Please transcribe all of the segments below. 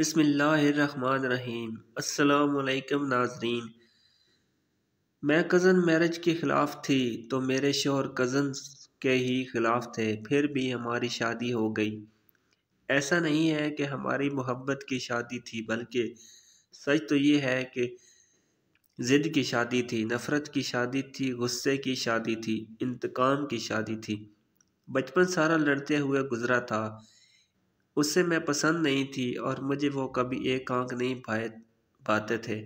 बसमीम अल्लाम नाजरीन मैं कज़न मैरिज के ख़िलाफ़ थी तो मेरे शोहर कज़न के ही ख़िलाफ़ थे फिर भी हमारी शादी हो गई ऐसा नहीं है कि हमारी मोहब्बत की शादी थी बल्कि सच तो ये है कि ज़िद की शादी थी नफ़रत की शादी थी गुस्से की शादी थी इंतकाम की शादी थी बचपन सारा लड़ते हुए गुज़रा था उससे मैं पसंद नहीं थी और मुझे वो कभी एक आंख नहीं पाए पाते थे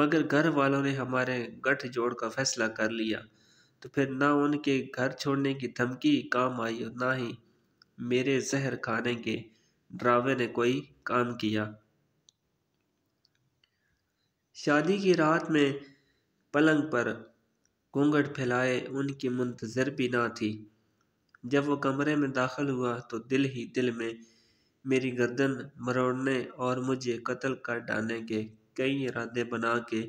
मगर घर वालों ने हमारे गठजोड़ का फैसला कर लिया तो फिर ना उनके घर छोड़ने की धमकी काम आई और ना ही मेरे जहर खाने के ड्रावे ने कोई काम किया शादी की रात में पलंग पर घूंघट फैलाए उनकी मुंतजर भी ना थी जब वह कमरे में दाखिल हुआ तो दिल ही दिल में मेरी गर्दन मरोड़ने और मुझे कत्ल कर डालने के कई इरादे बना के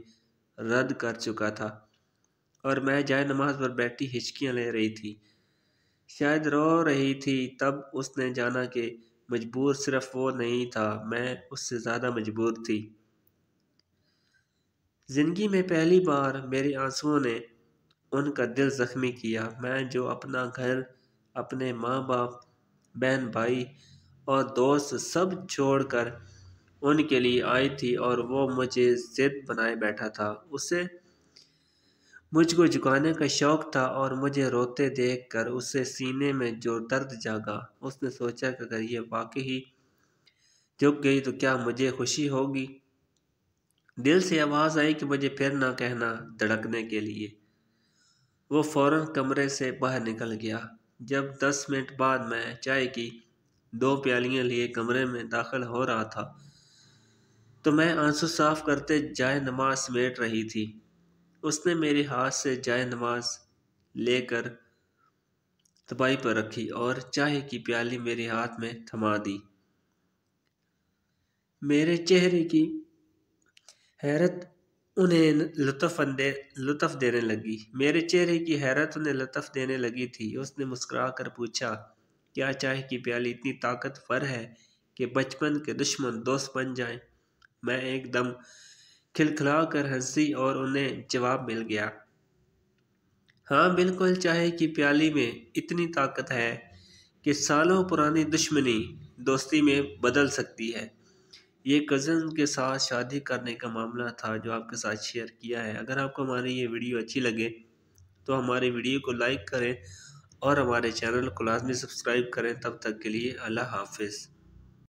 रद्द कर चुका था और मैं जाय नमाज पर बैठी हिचकियाँ ले रही थी शायद रो रही थी तब उसने जाना कि मजबूर सिर्फ वो नहीं था मैं उससे ज़्यादा मजबूर थी ज़िंदगी में पहली बार मेरे आंसुओं ने उनका दिल ज़ख्मी किया मैं जो अपना घर अपने माँ बाप बहन भाई और दोस्त सब छोड़कर उनके लिए आई थी और वो मुझे ज़िद बनाए बैठा था उसे मुझको झुकाने का शौक़ था और मुझे रोते देख कर उसे सीने में जो दर्द जागा उसने सोचा कि अगर ये वाकई ही झुक गई तो क्या मुझे खुशी होगी दिल से आवाज़ आई कि मुझे फिर ना कहना धड़कने के लिए वो फौरन कमरे से बाहर निकल गया जब दस मिनट बाद मैं चाय की दो प्यालियाँ लिए कमरे में दाखिल हो रहा था तो मैं आंसू साफ करते जाय नमाज समेट रही थी उसने मेरे हाथ से जाय नमाज लेकर तबाही पर रखी और चाय की प्याली मेरे हाथ में थमा दी मेरे चेहरे की हैरत उन्हें लुफ़ दे देने लगी मेरे चेहरे की हैरत उन्हें लुफ़ देने लगी थी उसने मुस्करा कर पूछा क्या चाय की प्याली इतनी ताकतवर है कि बचपन के दुश्मन दोस्त बन जाएं मैं एकदम खिलखिला कर हंसी और उन्हें जवाब मिल गया हाँ बिल्कुल चाय की प्याली में इतनी ताकत है कि सालों पुरानी दुश्मनी दोस्ती में बदल सकती है ये कज़न के साथ शादी करने का मामला था जो आपके साथ शेयर किया है अगर आपको हमारी ये वीडियो अच्छी लगे तो हमारे वीडियो को लाइक करें और हमारे चैनल को लाजमी सब्सक्राइब करें तब तक के लिए अल्लाह हाफिज़